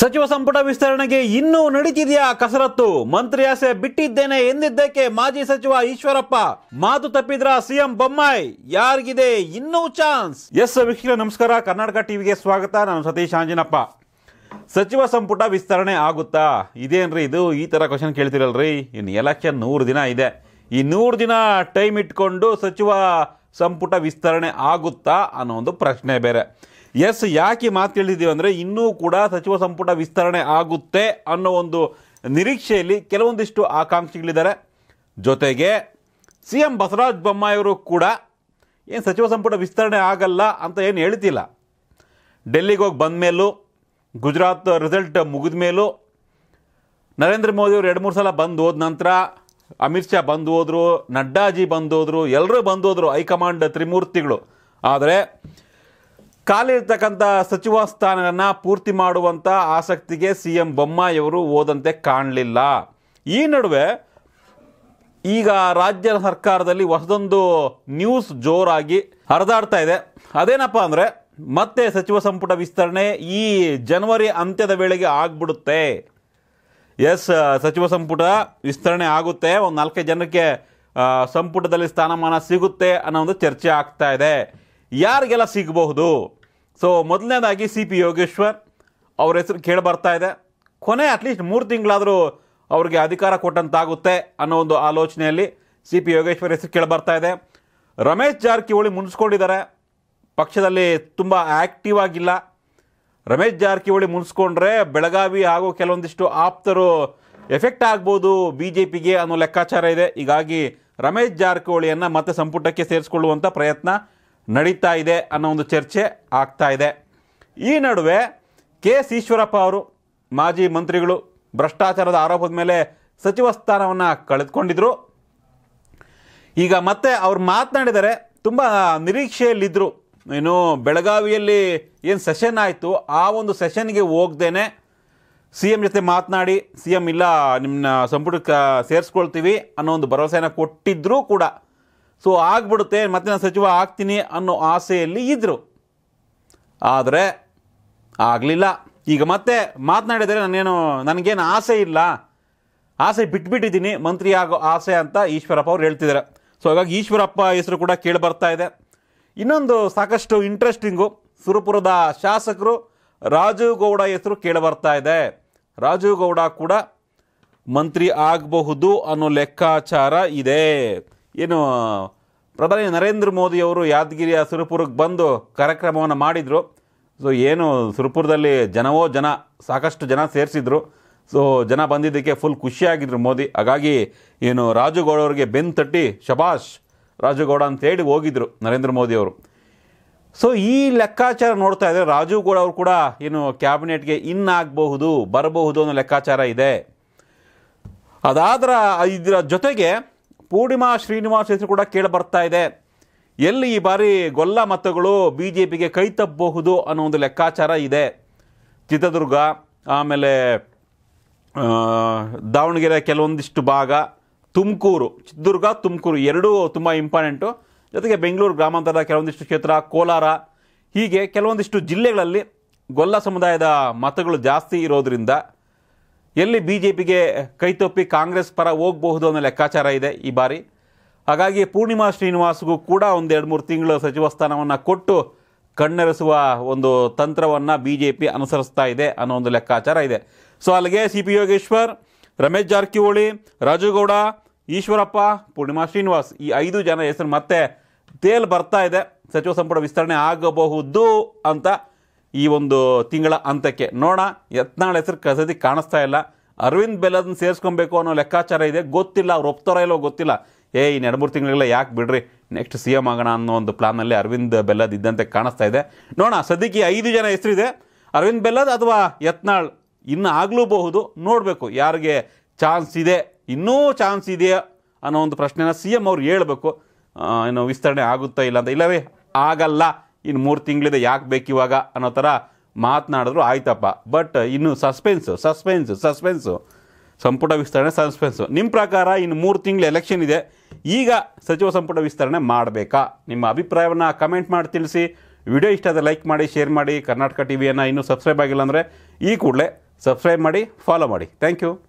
ಸಚಿವ ಸಂಪುಟ ವಿಸ್ತರಣೆಗೆ ಇನ್ನೂ ನಡೀತಿದೆಯಾ ಕಸರತ್ತು ಮಂತ್ರಿ ಆಸೆ ಬಿಟ್ಟಿದ್ದೇನೆ ಎಂದಿದ್ದಕ್ಕೆ ಮಾಜಿ ಸಚಿವ ಈಶ್ವರಪ್ಪ ಮಾತು ತಪ್ಪಿದ್ರ ಸಿಎಂ ಬೊಮ್ಮಾಯಿ ಯಾರಿಗಿದೆ ಇನ್ನೂ ಚಾನ್ಸ್ ಎಸ್ ವೀಕ್ಷಕರ ನಮಸ್ಕಾರ ಕರ್ನಾಟಕ ಟಿವಿಗೆ ಸ್ವಾಗತ ನಾನು ಸತೀಶ್ ಆಂಜಿನಪ್ಪ ಸಚಿವ ಸಂಪುಟ ವಿಸ್ತರಣೆ ಆಗುತ್ತಾ ಇದೇನ್ರಿ ಇದು ಈ ಥರ ಕ್ವಶನ್ ಕೇಳ್ತಿರಲ್ರಿ ಇನ್ನು ಎಲೆಕ್ಷನ್ ನೂರು ದಿನ ಇದೆ ಈ ನೂರು ದಿನ ಟೈಮ್ ಇಟ್ಕೊಂಡು ಸಚಿವ ಸಂಪುಟ ವಿಸ್ತರಣೆ ಆಗುತ್ತಾ ಅನ್ನೋ ಒಂದು ಪ್ರಶ್ನೆ ಬೇರೆ ಎಸ್ ಯಾಕೆ ಮಾತು ಹೇಳಿದ್ದೀವಿ ಅಂದರೆ ಇನ್ನೂ ಕೂಡ ಸಚಿವ ಸಂಪುಟ ವಿಸ್ತರಣೆ ಆಗುತ್ತೆ ಅನ್ನೋ ಒಂದು ನಿರೀಕ್ಷೆಯಲ್ಲಿ ಕೆಲವೊಂದಿಷ್ಟು ಆಕಾಂಕ್ಷಿಗಳಿದ್ದಾರೆ ಜೊತೆಗೆ ಸಿ ಎಂ ಬಸವರಾಜ ಬೊಮ್ಮಾಯಿಯವರು ಕೂಡ ಏನು ಸಚಿವ ಸಂಪುಟ ವಿಸ್ತರಣೆ ಆಗಲ್ಲ ಅಂತ ಏನು ಹೇಳ್ತಿಲ್ಲ ಡೆಲ್ಲಿಗೆ ಹೋಗಿ ಬಂದ ಮೇಲೂ ಗುಜರಾತ್ ರಿಸಲ್ಟ್ ಮುಗಿದ ಮೇಲೂ ನರೇಂದ್ರ ಮೋದಿಯವರು ಎರಡು ಮೂರು ಸಲ ಬಂದು ಹೋದ ನಂತರ ಅಮಿತ್ ಶಾ ಬಂದು ಹೋದರು ನಡ್ಡಾಜಿ ಬಂದು ಹೋದರು ಎಲ್ಲರೂ ಬಂದು ಹೋದರು ಹೈಕಮಾಂಡ್ ತ್ರಿಮೂರ್ತಿಗಳು ಆದರೆ ಖಾಲಿರ್ತಕ್ಕಂಥ ಸಚಿವ ಸ್ಥಾನವನ್ನು ಪೂರ್ತಿ ಮಾಡುವಂಥ ಆಸಕ್ತಿಗೆ ಸಿ ಎಂ ಬೊಮ್ಮಾಯಿಯವರು ಹೋದಂತೆ ಕಾಣಲಿಲ್ಲ ಈ ನಡುವೆ ಈಗ ರಾಜ್ಯ ಸರ್ಕಾರದಲ್ಲಿ ಹೊಸದೊಂದು ನ್ಯೂಸ್ ಜೋರಾಗಿ ಹರಿದಾಡ್ತಾ ಇದೆ ಅದೇನಪ್ಪ ಅಂದರೆ ಮತ್ತೆ ಸಚಿವ ಸಂಪುಟ ವಿಸ್ತರಣೆ ಈ ಜನವರಿ ಅಂತ್ಯದ ವೇಳೆಗೆ ಆಗ್ಬಿಡುತ್ತೆ ಎಸ್ ಸಚಿವ ಸಂಪುಟ ವಿಸ್ತರಣೆ ಆಗುತ್ತೆ ಒಂದು ನಾಲ್ಕೈದು ಜನಕ್ಕೆ ಸಂಪುಟದಲ್ಲಿ ಸ್ಥಾನಮಾನ ಸಿಗುತ್ತೆ ಅನ್ನೋ ಒಂದು ಚರ್ಚೆ ಆಗ್ತಾ ಇದೆ ಯಾರಿಗೆಲ್ಲ ಸಿಗಬಹುದು ಸೊ ಮೊದಲನೇದಾಗಿ ಸಿ ಪಿ ಯೋಗೇಶ್ವರ್ ಅವ್ರ ಹೆಸರು ಕೇಳಿ ಬರ್ತಾ ಇದೆ ಕೊನೆ ಅಟ್ಲೀಸ್ಟ್ ಮೂರು ತಿಂಗಳಾದರೂ ಅವ್ರಿಗೆ ಅಧಿಕಾರ ಕೊಟ್ಟಂತಾಗುತ್ತೆ ಅನ್ನೋ ಒಂದು ಆಲೋಚನೆಯಲ್ಲಿ ಸಿ ಪಿ ಯೋಗೇಶ್ವರ್ ಹೆಸರು ಕೇಳಿ ಬರ್ತಾ ಇದೆ ರಮೇಶ್ ಜಾರಕಿಹೊಳಿ ಮುನ್ಸ್ಕೊಂಡಿದ್ದಾರೆ ಪಕ್ಷದಲ್ಲಿ ತುಂಬ ಆ್ಯಕ್ಟಿವ್ ಆಗಿಲ್ಲ ರಮೇಶ್ ಜಾರಕಿಹೊಳಿ ಮುನ್ಸ್ಕೊಂಡ್ರೆ ಬೆಳಗಾವಿ ಹಾಗೂ ಕೆಲವೊಂದಿಷ್ಟು ಆಪ್ತರು ಎಫೆಕ್ಟ್ ಆಗ್ಬೋದು ಬಿ ಜೆ ಪಿಗೆ ಅನ್ನೋ ಲೆಕ್ಕಾಚಾರ ಇದೆ ಹೀಗಾಗಿ ರಮೇಶ್ ಜಾರಕಿಹೊಳಿಯನ್ನು ಮತ್ತೆ ಸಂಪುಟಕ್ಕೆ ಸೇರಿಸ್ಕೊಳ್ಳುವಂಥ ಪ್ರಯತ್ನ ನಡೀತಾ ಇದೆ ಅನ್ನೋ ಒಂದು ಚರ್ಚೆ ಆಗ್ತಾ ಇದೆ ಈ ನಡುವೆ ಕೆ ಎಸ್ ಈಶ್ವರಪ್ಪ ಅವರು ಮಾಜಿ ಮಂತ್ರಿಗಳು ಭ್ರಷ್ಟಾಚಾರದ ಆರೋಪದ ಮೇಲೆ ಸಚಿವ ಸ್ಥಾನವನ್ನು ಕಳೆದುಕೊಂಡಿದ್ರು ಈಗ ಮತ್ತೆ ಅವ್ರು ಮಾತನಾಡಿದರೆ ತುಂಬ ನಿರೀಕ್ಷೆಯಲ್ಲಿದ್ದರು ಏನು ಬೆಳಗಾವಿಯಲ್ಲಿ ಏನು ಸೆಷನ್ ಆಯಿತು ಆ ಒಂದು ಸೆಷನ್ಗೆ ಹೋಗ್ದೇನೆ ಸಿ ಎಮ್ ಜೊತೆ ಮಾತನಾಡಿ ಸಿ ಎಮ್ ಇಲ್ಲ ನಿಮ್ಮನ್ನ ಸಂಪುಟಕ್ಕೆ ಸೇರಿಸ್ಕೊಳ್ತೀವಿ ಅನ್ನೋ ಒಂದು ಭರವಸೆಯನ್ನು ಕೊಟ್ಟಿದ್ದರೂ ಕೂಡ ಸೊ ಆಗ್ಬಿಡುತ್ತೆ ಮತ್ತೆ ನಾನು ಸಚಿವ ಆಗ್ತೀನಿ ಅನ್ನೋ ಆಸೆಯಲ್ಲಿ ಇದ್ದರು ಆದರೆ ಆಗಲಿಲ್ಲ ಈಗ ಮತ್ತೆ ಮಾತನಾಡಿದರೆ ನಾನೇನು ನನಗೇನು ಆಸೆ ಇಲ್ಲ ಆಸೆ ಬಿಟ್ಬಿಟ್ಟಿದ್ದೀನಿ ಮಂತ್ರಿ ಆಗೋ ಆಸೆ ಅಂತ ಈಶ್ವರಪ್ಪ ಅವ್ರು ಹೇಳ್ತಿದ್ದಾರೆ ಸೊ ಹಾಗಾಗಿ ಈಶ್ವರಪ್ಪ ಹೆಸರು ಕೂಡ ಕೇಳಿ ಬರ್ತಾ ಇದೆ ಇನ್ನೊಂದು ಸಾಕಷ್ಟು ಇಂಟ್ರೆಸ್ಟಿಂಗು ಸುರಪುರದ ಶಾಸಕರು ರಾಜುಗೌಡ ಹೆಸರು ಕೇಳಿ ಬರ್ತಾ ಇದೆ ರಾಜುಗೌಡ ಕೂಡ ಮಂತ್ರಿ ಆಗಬಹುದು ಅನ್ನೋ ಲೆಕ್ಕಾಚಾರ ಇದೆ ಏನು ಪ್ರಧಾನಿ ನರೇಂದ್ರ ಮೋದಿಯವರು ಯಾದಗಿರಿಯ ಸುರಪುರಕ್ಕೆ ಬಂದು ಕಾರ್ಯಕ್ರಮವನ್ನು ಮಾಡಿದರು ಸೊ ಏನು ಸುರಪುರದಲ್ಲಿ ಜನವೋ ಜನ ಸಾಕಷ್ಟು ಜನ ಸೇರಿಸಿದ್ರು ಸೊ ಜನ ಬಂದಿದ್ದಕ್ಕೆ ಫುಲ್ ಖುಷಿಯಾಗಿದ್ದರು ಮೋದಿ ಹಾಗಾಗಿ ಏನು ರಾಜುಗೌಡವ್ರಿಗೆ ಅವರಿಗೆ ತಟ್ಟಿ ಶಬಾಷ್ ರಾಜುಗೌಡ ಅಂತೇಳಿ ಹೋಗಿದ್ದರು ನರೇಂದ್ರ ಮೋದಿಯವರು ಸೊ ಈ ಲೆಕ್ಕಾಚಾರ ನೋಡ್ತಾ ಇದ್ದರೆ ರಾಜುಗೌಡ ಅವರು ಕೂಡ ಏನು ಕ್ಯಾಬಿನೆಟ್ಗೆ ಇನ್ ಆಗಬಹುದು ಬರಬಹುದು ಅನ್ನೋ ಲೆಕ್ಕಾಚಾರ ಇದೆ ಅದಾದ್ರ ಇದರ ಜೊತೆಗೆ ಪೂರ್ಣಿಮಾ ಶ್ರೀನಿವಾಸ್ ಹೆಸರು ಕೂಡ ಕೇಳಿ ಬರ್ತಾ ಇದೆ ಎಲ್ಲಿ ಈ ಬಾರಿ ಗೊಲ್ಲ ಮತಗಳು ಬಿ ಜೆ ಪಿಗೆ ಕೈ ತಪ್ಪಬಹುದು ಅನ್ನೋ ಒಂದು ಲೆಕ್ಕಾಚಾರ ಇದೆ ಚಿತ್ರದುರ್ಗ ಆಮೇಲೆ ದಾವಣಗೆರೆ ಕೆಲವೊಂದಿಷ್ಟು ಭಾಗ ತುಮಕೂರು ಚಿತ್ರದುರ್ಗ ತುಮಕೂರು ಎರಡೂ ತುಂಬ ಇಂಪಾರ್ಟೆಂಟು ಜೊತೆಗೆ ಬೆಂಗಳೂರು ಗ್ರಾಮಾಂತರದ ಕೆಲವೊಂದಿಷ್ಟು ಕ್ಷೇತ್ರ ಕೋಲಾರ ಹೀಗೆ ಕೆಲವೊಂದಿಷ್ಟು ಜಿಲ್ಲೆಗಳಲ್ಲಿ ಗೊಲ್ಲ ಸಮುದಾಯದ ಮತಗಳು ಜಾಸ್ತಿ ಇರೋದರಿಂದ ಎಲ್ಲಿ ಬಿ ಜೆ ಪಿಗೆ ಕೈತೊಪ್ಪಿ ಕಾಂಗ್ರೆಸ್ ಪರ ಹೋಗಬಹುದು ಅನ್ನೋ ಲೆಕ್ಕಾಚಾರ ಇದೆ ಈ ಬಾರಿ ಹಾಗಾಗಿ ಪೂರ್ಣಿಮಾ ಶ್ರೀನಿವಾಸ್ಗೂ ಕೂಡ ಒಂದು ಎರಡು ಮೂರು ತಿಂಗಳು ಸಚಿವ ಸ್ಥಾನವನ್ನು ಕೊಟ್ಟು ಕಣ್ಣೆರೆಸುವ ಒಂದು ತಂತ್ರವನ್ನು ಬಿ ಜೆ ಪಿ ಅನುಸರಿಸ್ತಾ ಇದೆ ಅನ್ನೋ ಒಂದು ಲೆಕ್ಕಾಚಾರ ಇದೆ ಸೊ ಅಲ್ಲಿಗೆ ಸಿ ಪಿ ಯೋಗೇಶ್ವರ್ ರಮೇಶ್ ಜಾರಕಿಹೊಳಿ ರಾಜುಗೌಡ ಈಶ್ವರಪ್ಪ ಪೂರ್ಣಿಮಾ ಶ್ರೀನಿವಾಸ್ ಈ ಐದು ಜನ ಹೆಸರು ಮತ್ತೆ ತೇಲ್ ಬರ್ತಾ ಇದೆ ಸಚಿವ ಸಂಪುಟ ವಿಸ್ತರಣೆ ಆಗಬಹುದು ಅಂತ ಈ ಒಂದು ತಿಂಗಳ ಅಂತ್ಯಕ್ಕೆ ನೋಡ ಯತ್ನಾಳ್ ಹೆಸರು ಕಸದಿ ಕಾಣಿಸ್ತಾ ಇಲ್ಲ ಅರವಿಂದ್ ಬೆಲ್ಲದನ್ನ ಸೇರಿಸ್ಕೊಬೇಕು ಅನ್ನೋ ಲೆಕ್ಕಾಚಾರ ಇದೆ ಗೊತ್ತಿಲ್ಲ ಅವ್ರು ಒಪ್ತಾರೋ ಇಲ್ಲೋ ಗೊತ್ತಿಲ್ಲ ಏ ಈ ಎರಡು ಮೂರು ತಿಂಗಳಿಗೆಲ್ಲ ಯಾಕೆ ಬಿಡ್ರಿ ನೆಕ್ಸ್ಟ್ ಸಿ ಎಮ್ ಆಗೋಣ ಅನ್ನೋ ಒಂದು ಪ್ಲಾನಲ್ಲಿ ಅರವಿಂದ್ ಬೆಲ್ಲದ್ ಇದ್ದಂತೆ ಕಾಣಿಸ್ತಾ ಇದೆ ನೋಡೋಣ ಸದ್ಯಕ್ಕೆ ಐದು ಜನ ಹೆಸರಿದೆ ಅರವಿಂದ್ ಬೆಲ್ಲದ್ ಅಥವಾ ಯತ್ನಾಳ್ ಇನ್ನು ಆಗಲೂಬಹುದು ನೋಡಬೇಕು ಯಾರಿಗೆ ಚಾನ್ಸ್ ಇದೆ ಇನ್ನೂ ಚಾನ್ಸ್ ಇದೆಯಾ ಅನ್ನೋ ಒಂದು ಪ್ರಶ್ನೆನ ಸಿ ಎಮ್ ಅವ್ರು ಹೇಳಬೇಕು ಏನು ವಿಸ್ತರಣೆ ಆಗುತ್ತಾ ಇಲ್ಲ ಅಂತ ಇಲ್ಲವೇ ಆಗಲ್ಲ ಇನ್ನು ಮೂರು ತಿಂಗಳಿದೆ ಯಾಕೆ ಬೇಕಿವಾಗ ಇವಾಗ ಅನ್ನೋ ಥರ ಮಾತನಾಡಿದ್ರು ಆಯ್ತಪ್ಪ ಬಟ್ ಇನ್ನು ಸಸ್ಪೆನ್ಸು ಸಸ್ಪೆನ್ಸು ಸಸ್ಪೆನ್ಸು ಸಂಪುಟ ವಿಸ್ತರಣೆ ಸಸ್ಪೆನ್ಸು ನಿಮ್ಮ ಪ್ರಕಾರ ಇನ್ನು ಮೂರು ತಿಂಗಳು ಎಲೆಕ್ಷನ್ ಇದೆ ಈಗ ಸಚಿವ ಸಂಪುಟ ವಿಸ್ತರಣೆ ಮಾಡಬೇಕಾ ನಿಮ್ಮ ಅಭಿಪ್ರಾಯವನ್ನು ಕಮೆಂಟ್ ಮಾಡಿ ತಿಳಿಸಿ ವಿಡಿಯೋ ಇಷ್ಟ ಆದರೆ ಲೈಕ್ ಮಾಡಿ ಶೇರ್ ಮಾಡಿ ಕರ್ನಾಟಕ ಟಿ ವಿಯನ್ನು ಇನ್ನೂ ಸಬ್ಸ್ಕ್ರೈಬ್ ಆಗಿಲ್ಲ ಅಂದರೆ ಈ ಕೂಡಲೇ ಸಬ್ಸ್ಕ್ರೈಬ್ ಮಾಡಿ ಫಾಲೋ ಮಾಡಿ ಥ್ಯಾಂಕ್ ಯು